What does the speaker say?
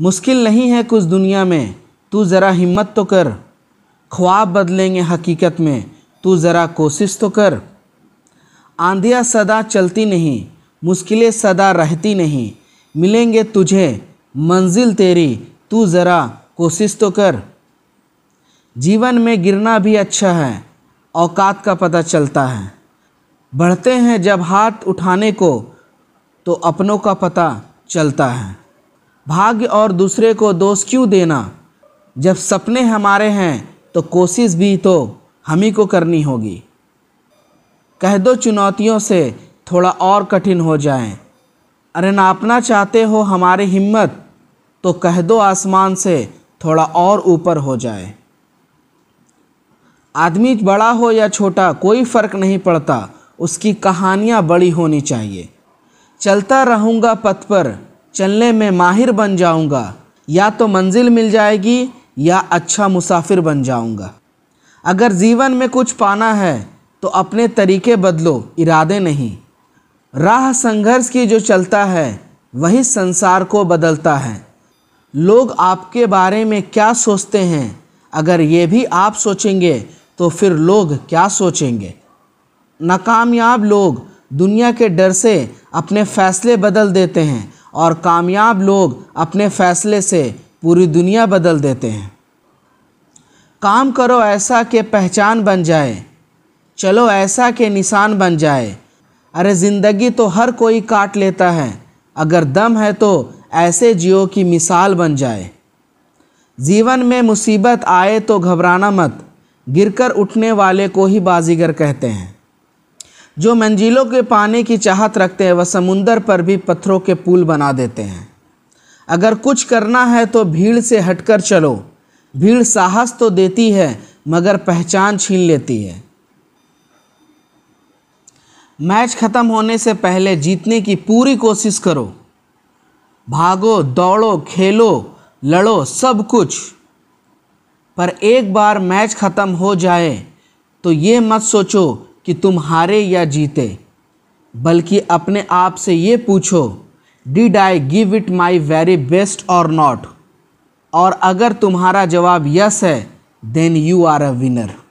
मुश्किल नहीं है कुछ दुनिया में तू ज़रा हिम्मत तो कर ख्वाब बदलेंगे हकीकत में तू ज़रा कोशिश तो कर आंधियाँ सदा चलती नहीं मुश्किलें सदा रहती नहीं मिलेंगे तुझे मंजिल तेरी तू ज़रा कोशिश तो कर जीवन में गिरना भी अच्छा है औकात का पता चलता है बढ़ते हैं जब हाथ उठाने को तो अपनों का पता चलता है भाग्य और दूसरे को दोष क्यों देना जब सपने हमारे हैं तो कोशिश भी तो हम ही को करनी होगी कह दो चुनौतियों से थोड़ा और कठिन हो जाएं। अरे नापना चाहते हो हमारी हिम्मत तो कह दो आसमान से थोड़ा और ऊपर हो जाए आदमी बड़ा हो या छोटा कोई फ़र्क नहीं पड़ता उसकी कहानियाँ बड़ी होनी चाहिए चलता रहूँगा पथ पर चलने में माहिर बन जाऊंगा या तो मंजिल मिल जाएगी या अच्छा मुसाफिर बन जाऊंगा अगर जीवन में कुछ पाना है तो अपने तरीके बदलो इरादे नहीं राह संघर्ष की जो चलता है वही संसार को बदलता है लोग आपके बारे में क्या सोचते हैं अगर ये भी आप सोचेंगे तो फिर लोग क्या सोचेंगे नाकामयाब लोग दुनिया के डर से अपने फैसले बदल देते हैं और कामयाब लोग अपने फ़ैसले से पूरी दुनिया बदल देते हैं काम करो ऐसा कि पहचान बन जाए चलो ऐसा के निशान बन जाए अरे ज़िंदगी तो हर कोई काट लेता है अगर दम है तो ऐसे जियो की मिसाल बन जाए जीवन में मुसीबत आए तो घबराना मत गिरकर उठने वाले को ही बाजीगर कहते हैं जो मंजिलों के पाने की चाहत रखते हैं वह समुंदर पर भी पत्थरों के पुल बना देते हैं अगर कुछ करना है तो भीड़ से हटकर चलो भीड़ साहस तो देती है मगर पहचान छीन लेती है मैच ख़त्म होने से पहले जीतने की पूरी कोशिश करो भागो दौड़ो खेलो लड़ो सब कुछ पर एक बार मैच ख़त्म हो जाए तो ये मत सोचो कि तुम हारे या जीते बल्कि अपने आप से ये पूछो did I give it my very best और नॉट और अगर तुम्हारा जवाब यस है then you are a winner